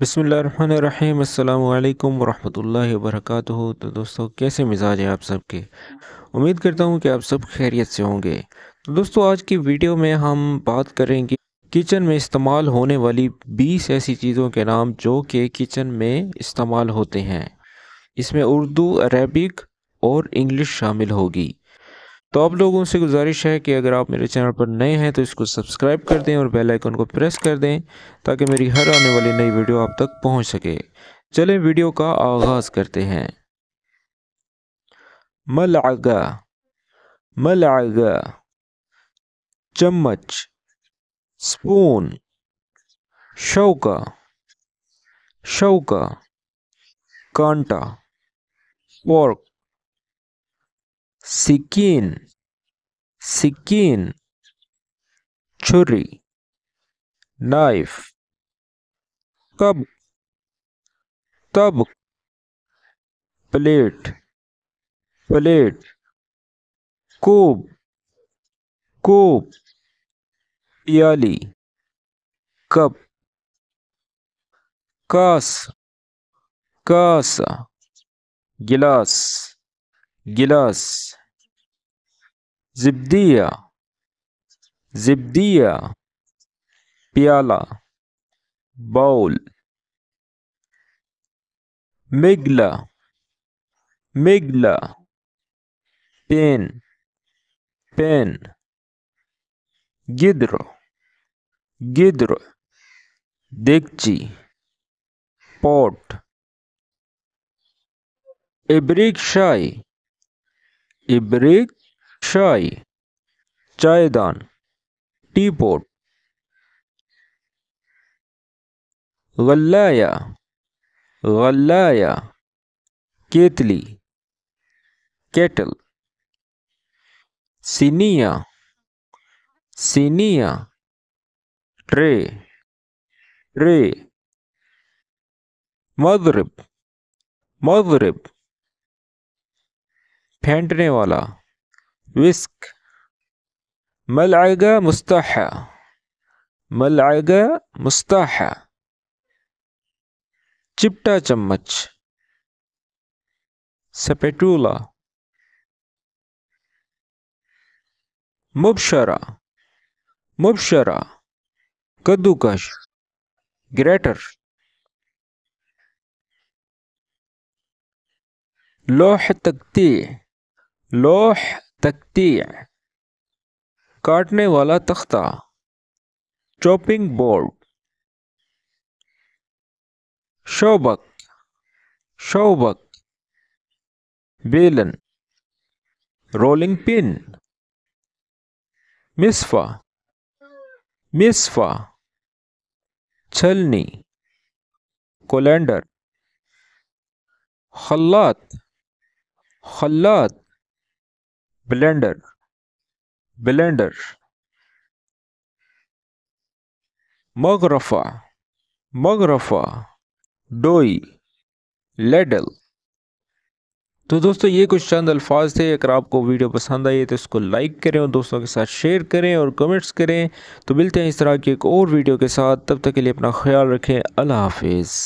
बसमीम् अल्लाम वरहमल वर्क तो दोस्तों कैसे मिजाज है आप सबके उम्मीद करता हूँ कि आप सब खैरियत से होंगे तो दोस्तों आज की वीडियो में हम बात करेंगे किचन में इस्तेमाल होने वाली 20 ऐसी चीज़ों के नाम जो कि किचन में इस्तेमाल होते हैं इसमें उर्दू अरबिक और इंग्लिश शामिल होगी तो आप लोगों से गुजारिश है कि अगर आप मेरे चैनल पर नए हैं तो इसको सब्सक्राइब कर दें और बेल आइकन को प्रेस कर दें ताकि मेरी हर आने वाली नई वीडियो आप तक पहुंच सके चलें वीडियो का आगाज़ करते हैं मल आगा चम्मच स्पून शौका शौका कांटा फोर्क सिकीन सिकीन छुरी नाइफ कब तब प्लेट प्लेट कोब कोब प्याली कप कास कास गिलास गिलास जिब्दिया जिब्दिया प्याला बाउल मिगला मिगला पेन पेन गिद्र गिद्र देगची पॉट इब्रिक शाई इब्रिक चाय चायदान टी पोट गल्लाया गल्लाया केतली केटल सिनिया सिनिया ट्रे ट्रे मगरब मगरब फेंटने वाला विस्क मलआगा मुस्ताह मलआगा मुस्ताह चिपटा चम्मच सपेटूला मुबशरा मुबशरा कद्दूकश ग्रेटर लोह तकती लोह तख्ती काटने वाला तख्ता चॉपिंग बोर्ड शोबक शोबक बेलन रोलिंग पिन मिसफा मिसफा छलनी कोलेंडर खल्लात खल्लात ब्लेंडर ब्लेंडर मगरफा मगरफा डोई लेडल तो दोस्तों ये कुछ चंद अल्फाज थे अगर आपको वीडियो पसंद आई है तो इसको लाइक करें और दोस्तों के साथ शेयर करें और कमेंट्स करें तो मिलते हैं इस तरह की एक और वीडियो के साथ तब तक के लिए अपना ख्याल रखें अल्लाह हाफिज़